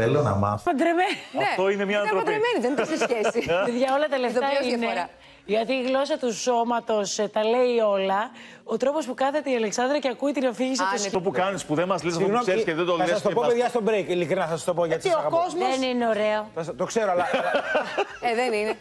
Θέλω να μάθω. Παντρεμένη. Αυτό ναι. είναι μια Είναι Παντρεμένη, δεν σε σχέση. Για ε. όλα τα λεφτά είναι. Γιατί η γλώσσα του σώματος ε, τα λέει όλα. Ο τρόπος που κάθεται η Αλεξάνδρα και ακούει την αφήγηση του. Ναι. Αυτό που κάνεις που δεν μας λες, αυτό που ξέρεις και δεν το λε. Θα το πω, παιδιά, στο break. Ειλικρινά θα το πω γιατί. ο κόσμος. Δεν είναι ωραίο. Το ξέρω, αλλά. Ε, δεν είναι.